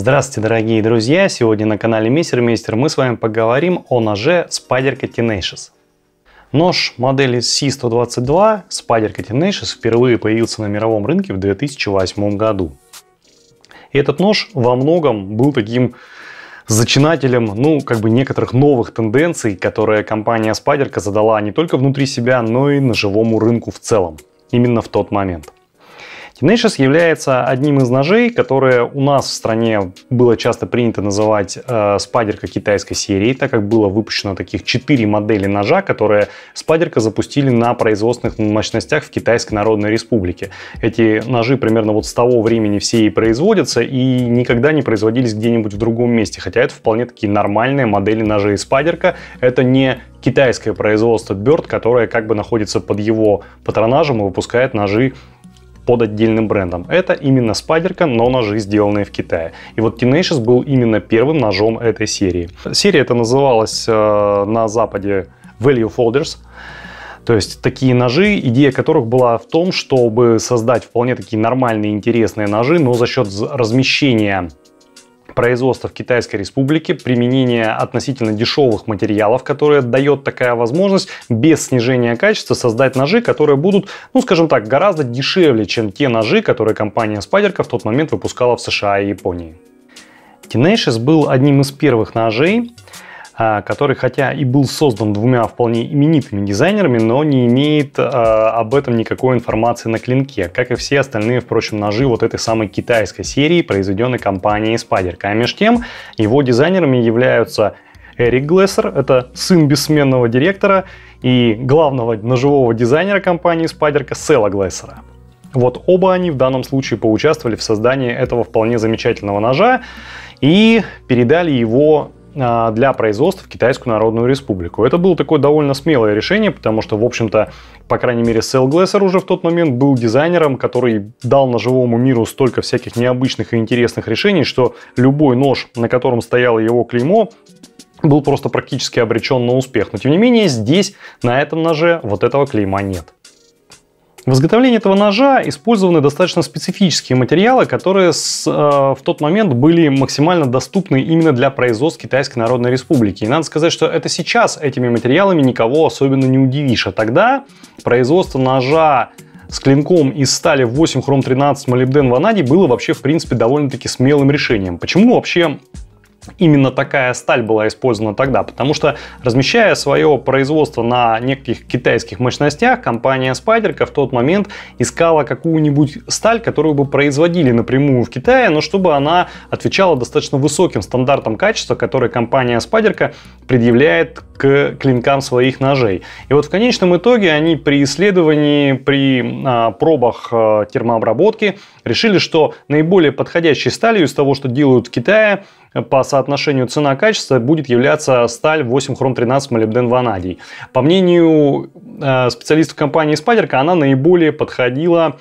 Здравствуйте, дорогие друзья! Сегодня на канале Мистер Мистер мы с вами поговорим о ноже Spider Tenacious. Нож модели C122 Spider Tenacious впервые появился на мировом рынке в 2008 году. И этот нож во многом был таким зачинателем, ну, как бы некоторых новых тенденций, которые компания Spyderco задала не только внутри себя, но и на живому рынку в целом, именно в тот момент. Tenacious является одним из ножей, которые у нас в стране было часто принято называть э, спадерка китайской серии, так как было выпущено таких 4 модели ножа, которые спадерка запустили на производственных мощностях в Китайской Народной Республике. Эти ножи примерно вот с того времени все и производятся и никогда не производились где-нибудь в другом месте, хотя это вполне такие нормальные модели ножей спадерка. Это не китайское производство Bird, которое как бы находится под его патронажем и выпускает ножи под отдельным брендом. Это именно спайдерка, но ножи, сделанные в Китае. И вот Tenacious был именно первым ножом этой серии. Серия эта называлась э, на Западе Value Folders. То есть такие ножи, идея которых была в том, чтобы создать вполне такие нормальные, интересные ножи, но за счет размещения производства в Китайской Республике, применение относительно дешевых материалов, которые дает такая возможность без снижения качества создать ножи, которые будут, ну скажем так, гораздо дешевле, чем те ножи, которые компания Спайдерка в тот момент выпускала в США и Японии. Tenacious был одним из первых ножей, а, который хотя и был создан двумя вполне именитыми дизайнерами, но не имеет а, об этом никакой информации на клинке, как и все остальные, впрочем, ножи вот этой самой китайской серии, произведенной компанией Spyderco. А между тем, его дизайнерами являются Эрик Глессер, это сын бессменного директора и главного ножевого дизайнера компании Spyderco Села Глессера. Вот оба они в данном случае поучаствовали в создании этого вполне замечательного ножа и передали его а, для производства в Китайскую Народную Республику. Это было такое довольно смелое решение, потому что, в общем-то, по крайней мере, Сэл Глессер уже в тот момент был дизайнером, который дал на живому миру столько всяких необычных и интересных решений, что любой нож, на котором стояло его клеймо, был просто практически обречен на успех. Но тем не менее, здесь на этом ноже вот этого клейма нет. В изготовлении этого ножа использованы достаточно специфические материалы, которые с, э, в тот момент были максимально доступны именно для производства Китайской Народной Республики. И надо сказать, что это сейчас этими материалами никого особенно не удивишь. А тогда производство ножа с клинком из стали 8 хром 13 молибден ванадий было вообще в принципе довольно-таки смелым решением. Почему вообще именно такая сталь была использована тогда, потому что размещая свое производство на неких китайских мощностях, компания Спайдерка в тот момент искала какую-нибудь сталь, которую бы производили напрямую в Китае, но чтобы она отвечала достаточно высоким стандартам качества, которые компания Спайдерка предъявляет к клинкам своих ножей. И вот в конечном итоге они при исследовании, при а, пробах а, термообработки решили, что наиболее подходящей сталью из того, что делают в Китае, э, по соотношению цена-качество будет являться сталь 8 хром 13 молибден ванадий. По мнению э, специалистов компании Спайдерка, она наиболее подходила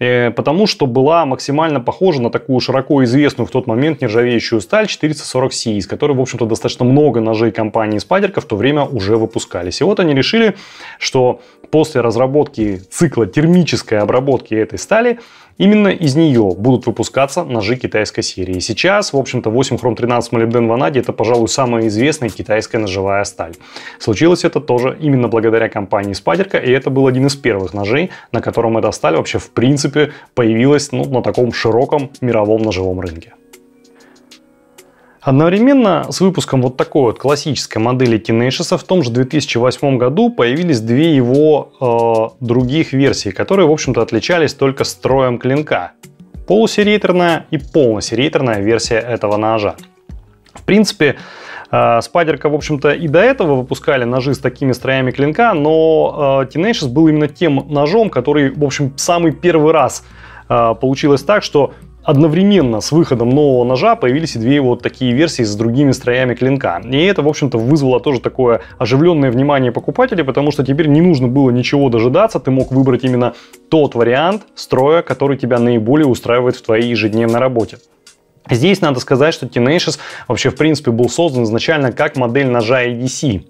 э, потому что была максимально похожа на такую широко известную в тот момент нержавеющую сталь 440C, из которой, в общем-то, достаточно много ножей компании Спайдерка в то время уже выпускались. И вот они решили, что после разработки цикла термической обработки этой стали Именно из нее будут выпускаться ножи китайской серии. Сейчас, в общем-то, 8 хром 13 молибден – это, пожалуй, самая известная китайская ножевая сталь. Случилось это тоже именно благодаря компании Спадерка, и это был один из первых ножей, на котором эта сталь вообще в принципе появилась ну, на таком широком мировом ножевом рынке. Одновременно с выпуском вот такой вот классической модели Tenacious в том же 2008 году появились две его э, других версии, которые, в общем-то, отличались только строем клинка. Полусерейторная и полносерейторная версия этого ножа. В принципе, э, Спайдерка, в общем-то, и до этого выпускали ножи с такими строями клинка, но Tenacious э, был именно тем ножом, который, в общем, самый первый раз э, получилось так, что одновременно с выходом нового ножа появились и две вот такие версии с другими строями клинка. И это, в общем-то, вызвало тоже такое оживленное внимание покупателей, потому что теперь не нужно было ничего дожидаться, ты мог выбрать именно тот вариант строя, который тебя наиболее устраивает в твоей ежедневной работе. Здесь надо сказать, что Tenacious вообще в принципе был создан изначально как модель ножа ADC.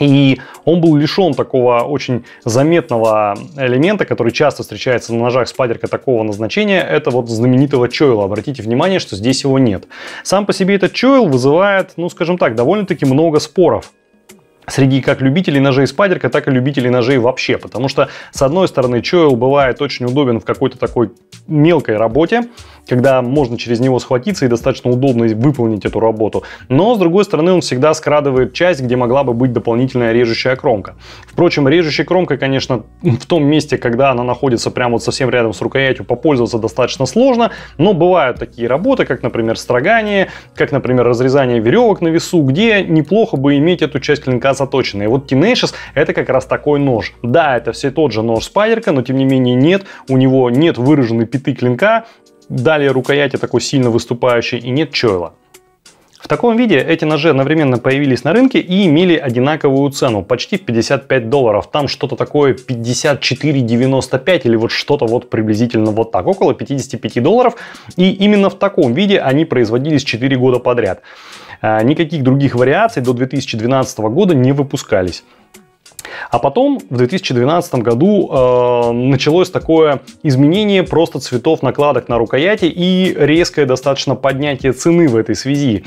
И он был лишен такого очень заметного элемента, который часто встречается на ножах спадерка такого назначения. Это вот знаменитого чойла. Обратите внимание, что здесь его нет. Сам по себе этот чойл вызывает, ну скажем так, довольно-таки много споров среди как любителей ножей спадерка, так и любителей ножей вообще. Потому что, с одной стороны, чойл бывает очень удобен в какой-то такой мелкой работе, когда можно через него схватиться и достаточно удобно выполнить эту работу. Но, с другой стороны, он всегда скрадывает часть, где могла бы быть дополнительная режущая кромка. Впрочем, режущей кромкой, конечно, в том месте, когда она находится прямо вот совсем рядом с рукоятью, попользоваться достаточно сложно, но бывают такие работы, как, например, строгание, как, например, разрезание веревок на весу, где неплохо бы иметь эту часть клинка заточенной. Вот Tenacious это как раз такой нож. Да, это все тот же нож Спайдерка, но тем не менее нет, у него нет выраженной пяты клинка, Далее рукояти такой сильно выступающей и нет чойла. В таком виде эти ножи одновременно появились на рынке и имели одинаковую цену, почти 55 долларов. Там что-то такое 54,95 или вот что-то вот приблизительно вот так, около 55 долларов. И именно в таком виде они производились 4 года подряд. А, никаких других вариаций до 2012 года не выпускались. А потом в 2012 году э, началось такое изменение просто цветов накладок на рукояти и резкое достаточно поднятие цены в этой связи.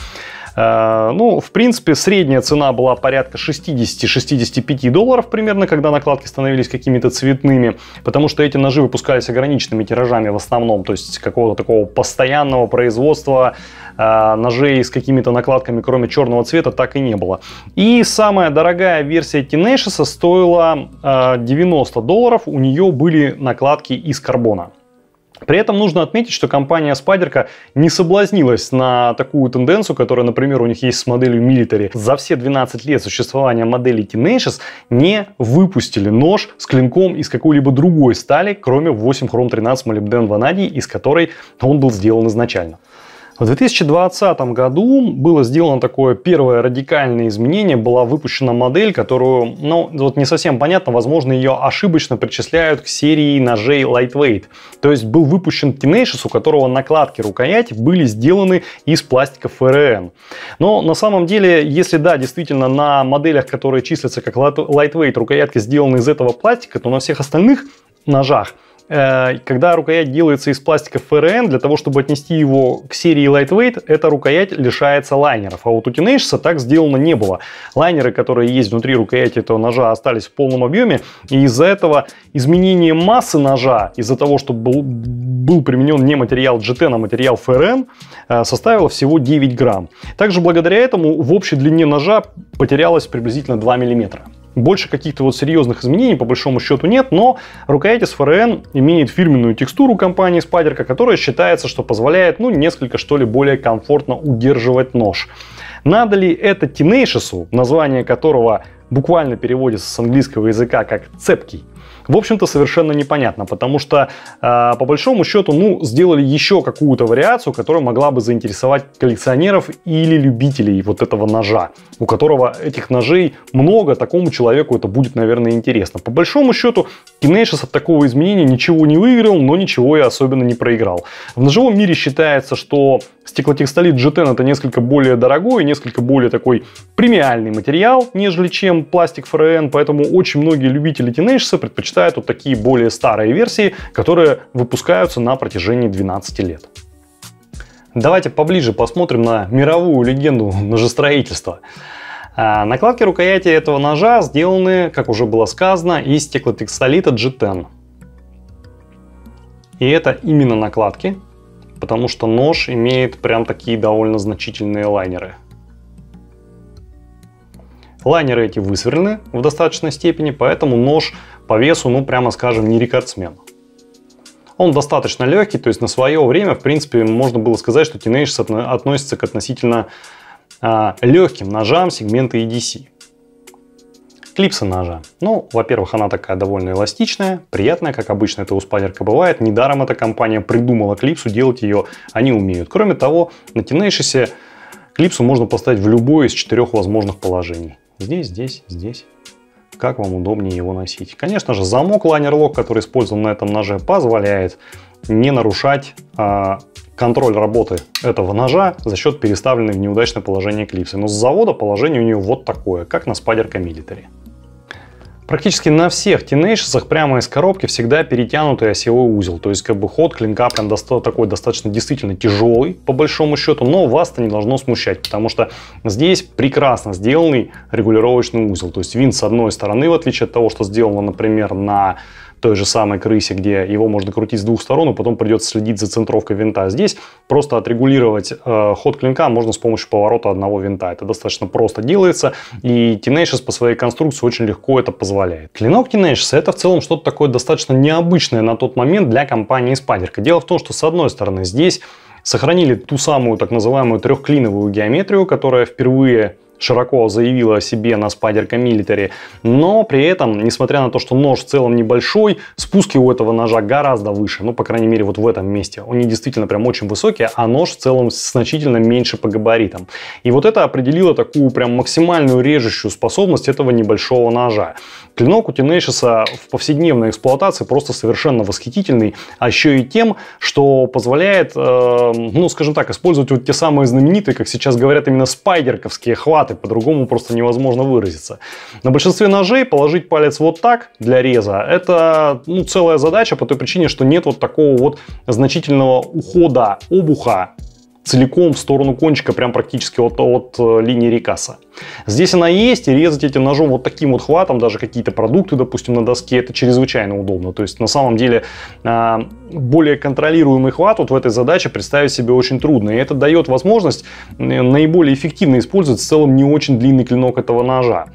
Э, ну, в принципе, средняя цена была порядка 60-65 долларов примерно, когда накладки становились какими-то цветными, потому что эти ножи выпускались ограниченными тиражами в основном, то есть какого-то такого постоянного производства э, ножей с какими-то накладками, кроме черного цвета, так и не было. И самая дорогая версия Tenacious стоила 90 э, долларов, у нее были накладки из карбона. При этом нужно отметить, что компания Спайдерка не соблазнилась на такую тенденцию, которая, например, у них есть с моделью Military. За все 12 лет существования модели Tenacious не выпустили нож с клинком из какой-либо другой стали, кроме 8 Chrome 13 молибден ванадий, из которой он был сделан изначально. В 2020 году было сделано такое первое радикальное изменение, была выпущена модель, которую, ну, вот не совсем понятно, возможно, ее ошибочно причисляют к серии ножей Lightweight. То есть был выпущен Tenacious, у которого накладки рукояти были сделаны из пластика ФРН. Но на самом деле, если да, действительно на моделях, которые числятся как Lightweight, рукоятки сделаны из этого пластика, то на всех остальных ножах – Э, когда рукоять делается из пластика FRN для того, чтобы отнести его к серии Lightweight, эта рукоять лишается лайнеров. А вот у Тинейшса так сделано не было. Лайнеры, которые есть внутри рукояти этого ножа, остались в полном объеме. И из-за этого изменение массы ножа, из-за того, что был, был применен не материал GT, а материал FRN, э, составило всего 9 грамм. Также благодаря этому в общей длине ножа потерялось приблизительно 2 миллиметра. Больше каких-то вот серьезных изменений по большому счету нет, но рукоять SFRN имеет фирменную текстуру компании Spyderco, которая считается, что позволяет ну несколько что ли более комфортно удерживать нож. Надо ли это Tenacious, название которого буквально переводится с английского языка как «цепкий», в общем-то, совершенно непонятно, потому что, э, по большому счету, ну, сделали еще какую-то вариацию, которая могла бы заинтересовать коллекционеров или любителей вот этого ножа, у которого этих ножей много, такому человеку это будет, наверное, интересно. По большому счету, Kinesis от такого изменения ничего не выиграл, но ничего и особенно не проиграл. В ножевом мире считается, что стеклотекстолит GTN это несколько более дорогой, несколько более такой премиальный материал, нежели чем пластик ФРН, поэтому очень многие любители Kinesis предпочитают предпочитают вот такие более старые версии, которые выпускаются на протяжении 12 лет. Давайте поближе посмотрим на мировую легенду ножестроительства. А, накладки рукояти этого ножа сделаны, как уже было сказано, из стеклотекстолита G10. И это именно накладки, потому что нож имеет прям такие довольно значительные лайнеры. Лайнеры эти высверлены в достаточной степени, поэтому нож по весу, ну, прямо скажем, не рекордсмен. Он достаточно легкий, то есть на свое время, в принципе, можно было сказать, что Tenacious относится к относительно э, а, легким ножам сегмента EDC. Клипса ножа. Ну, во-первых, она такая довольно эластичная, приятная, как обычно это у спайдерка бывает. Недаром эта компания придумала клипсу, делать ее они умеют. Кроме того, на Tenacious клипсу можно поставить в любое из четырех возможных положений. Здесь, здесь, здесь как вам удобнее его носить. Конечно же, замок лайнерлок, который использован на этом ноже, позволяет не нарушать а, контроль работы этого ножа за счет переставленной в неудачное положение клипсы. Но с завода положение у нее вот такое, как на спадерка милитари. Практически на всех тинейшесах прямо из коробки всегда перетянутый осевой узел. То есть как бы ход клинка прям доста такой достаточно действительно тяжелый по большому счету, но вас это не должно смущать, потому что здесь прекрасно сделанный регулировочный узел. То есть винт с одной стороны, в отличие от того, что сделано, например, на той же самой крысе, где его можно крутить с двух сторон, и потом придется следить за центровкой винта. Здесь просто отрегулировать э, ход клинка можно с помощью поворота одного винта. Это достаточно просто делается, и Tenacious по своей конструкции очень легко это позволяет. Клинок Tenacious это в целом что-то такое достаточно необычное на тот момент для компании Spyderco. Дело в том, что с одной стороны здесь сохранили ту самую так называемую трехклиновую геометрию, которая впервые широко заявила о себе на Spyderco Military, но при этом, несмотря на то, что нож в целом небольшой, спуски у этого ножа гораздо выше, ну, по крайней мере, вот в этом месте. Они действительно прям очень высокие, а нож в целом значительно меньше по габаритам. И вот это определило такую прям максимальную режущую способность этого небольшого ножа. Клинок у Tenacious в повседневной эксплуатации просто совершенно восхитительный, а еще и тем, что позволяет, э, ну, скажем так, использовать вот те самые знаменитые, как сейчас говорят, именно спайдерковские хваты, автоматы, по-другому просто невозможно выразиться. На большинстве ножей положить палец вот так для реза, это ну, целая задача по той причине, что нет вот такого вот значительного ухода обуха целиком в сторону кончика, прям практически от, от э, линии рекаса. Здесь она есть, и резать этим ножом вот таким вот хватом, даже какие-то продукты, допустим, на доске, это чрезвычайно удобно. То есть, на самом деле, а, более контролируемый хват вот в этой задаче представить себе очень трудно. И это дает возможность наиболее эффективно использовать в целом не очень длинный клинок этого ножа.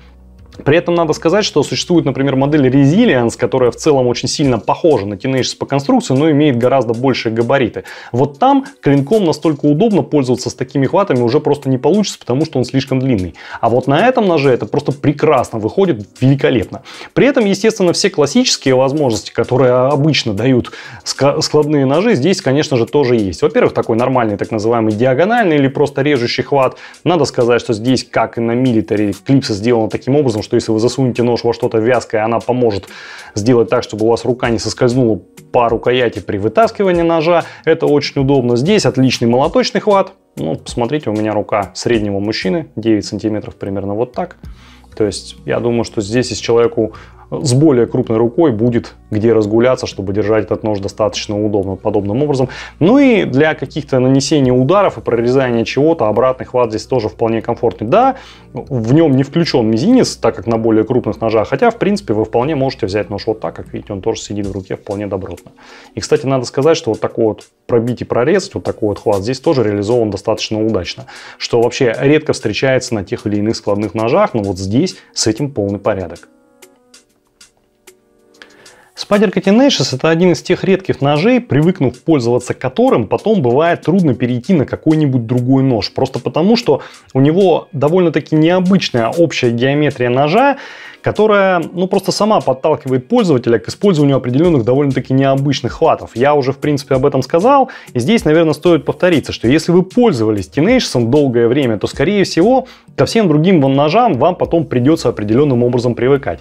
При этом надо сказать, что существует, например, модель Resilience, которая в целом очень сильно похожа на Tenacious по конструкции, но имеет гораздо большие габариты. Вот там клинком настолько удобно пользоваться с такими хватами уже просто не получится, потому что он слишком длинный. А вот на этом ноже это просто прекрасно выходит, великолепно. При этом, естественно, все классические возможности, которые обычно дают складные ножи, здесь, конечно же, тоже есть. Во-первых, такой нормальный так называемый диагональный или просто режущий хват. Надо сказать, что здесь, как и на милитаре, клипса сделана таким образом, что что если вы засунете нож во что-то вязкое, она поможет сделать так, чтобы у вас рука не соскользнула по рукояти при вытаскивании ножа. Это очень удобно. Здесь отличный молоточный хват. Ну, посмотрите, у меня рука среднего мужчины, 9 сантиметров примерно вот так. То есть я думаю, что здесь, если человеку с более крупной рукой будет где разгуляться, чтобы держать этот нож достаточно удобно подобным образом. Ну и для каких-то нанесения ударов и прорезания чего-то обратный хват здесь тоже вполне комфортный. Да, в нем не включен мизинец, так как на более крупных ножах, хотя в принципе вы вполне можете взять нож вот так, как видите, он тоже сидит в руке вполне добротно. И кстати, надо сказать, что вот такой вот пробить и прорезать, вот такой вот хват здесь тоже реализован достаточно удачно, что вообще редко встречается на тех или иных складных ножах, но вот здесь с этим полный порядок. Спадер Cutting это один из тех редких ножей, привыкнув пользоваться которым, потом бывает трудно перейти на какой-нибудь другой нож. Просто потому, что у него довольно-таки необычная общая геометрия ножа, которая ну, просто сама подталкивает пользователя к использованию определенных довольно-таки необычных хватов. Я уже, в принципе, об этом сказал, и здесь, наверное, стоит повториться, что если вы пользовались Teenage'ом долгое время, то, скорее всего, ко всем другим ножам вам потом придется определенным образом привыкать.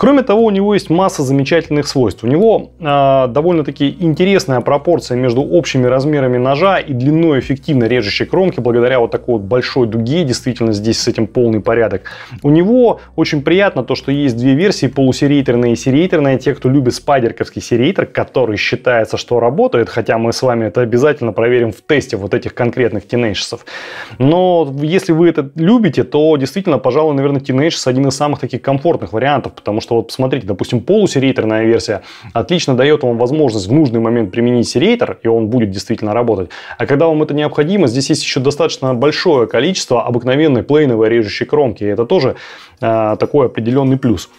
Кроме того, у него есть масса замечательных свойств. У него э, довольно-таки интересная пропорция между общими размерами ножа и длиной эффективно режущей кромки, благодаря вот такой вот большой дуге, действительно здесь с этим полный порядок. У него очень приятно то, что есть две версии, полусерейтерная и серейтерная. Те, кто любит спайдерковский серейтер, который считается, что работает, хотя мы с вами это обязательно проверим в тесте вот этих конкретных тинейджесов. Но если вы это любите, то действительно, пожалуй, наверное, тинейджес один из самых таких комфортных вариантов, потому что что вот посмотрите, допустим, полусерейтерная версия отлично дает вам возможность в нужный момент применить серейтер, и он будет действительно работать. А когда вам это необходимо, здесь есть еще достаточно большое количество обыкновенной плейновой режущей кромки, и это тоже э, такой определенный плюс.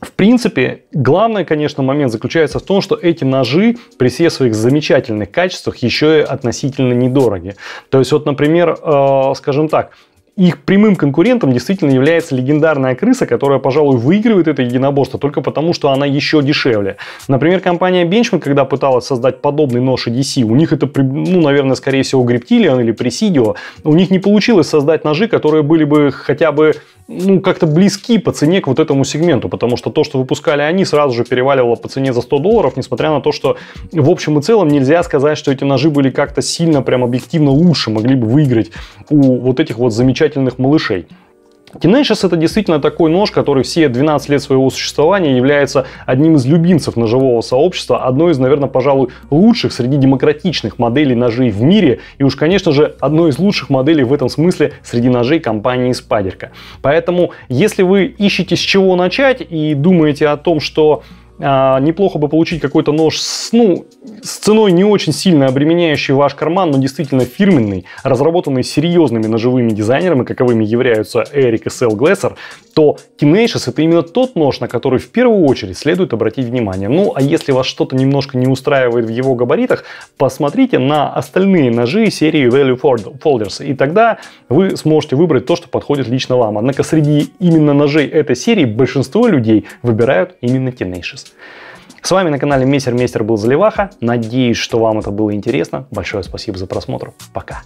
В принципе, главный, конечно, момент заключается в том, что эти ножи при всех своих замечательных качествах еще и относительно недороги. То есть, вот, например, э, скажем так, их прямым конкурентом действительно является легендарная крыса, которая, пожалуй, выигрывает это единоборство только потому, что она еще дешевле. Например, компания Benchmark, когда пыталась создать подобный нож DC, у них это, ну, наверное, скорее всего, Грептилиан или Presidio, у них не получилось создать ножи, которые были бы хотя бы ну, как-то близки по цене к вот этому сегменту, потому что то, что выпускали они, сразу же переваливало по цене за 100 долларов, несмотря на то, что в общем и целом нельзя сказать, что эти ножи были как-то сильно прям объективно лучше, могли бы выиграть у вот этих вот замечательных малышей. Tenacious это действительно такой нож, который все 12 лет своего существования является одним из любимцев ножевого сообщества, одной из, наверное, пожалуй, лучших среди демократичных моделей ножей в мире и уж, конечно же, одной из лучших моделей в этом смысле среди ножей компании Спадерка. Поэтому, если вы ищете с чего начать и думаете о том, что а, неплохо бы получить какой-то нож с, ну, с ценой не очень сильно обременяющий ваш карман, но действительно фирменный, разработанный серьезными ножевыми дизайнерами, каковыми являются Эрик и Сэл Глессер, то Tenacious это именно тот нож, на который в первую очередь следует обратить внимание. Ну, а если вас что-то немножко не устраивает в его габаритах, посмотрите на остальные ножи серии Value Folders, и тогда вы сможете выбрать то, что подходит лично вам. Однако среди именно ножей этой серии большинство людей выбирают именно Tenacious сейчас. С вами на канале Мистер Мистер был Заливаха. Надеюсь, что вам это было интересно. Большое спасибо за просмотр. Пока.